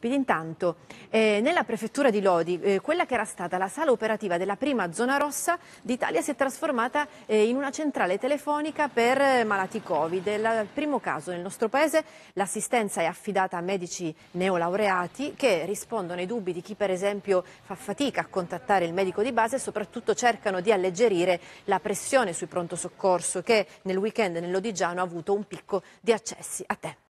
ospiti. Intanto eh, nella prefettura di Lodi, eh, quella che era stata la sala operativa della prima zona rossa d'Italia si è trasformata eh, in una centrale telefonica per eh, malati Covid. Il primo caso nel nostro paese l'assistenza è affidata a medici neolaureati che rispondono ai dubbi di chi per esempio fa fatica a contattare il medico di base e soprattutto cercano di alleggerire la pressione sui pronto soccorso che nel weekend nell'Odigiano ha avuto un picco di accessi. A te.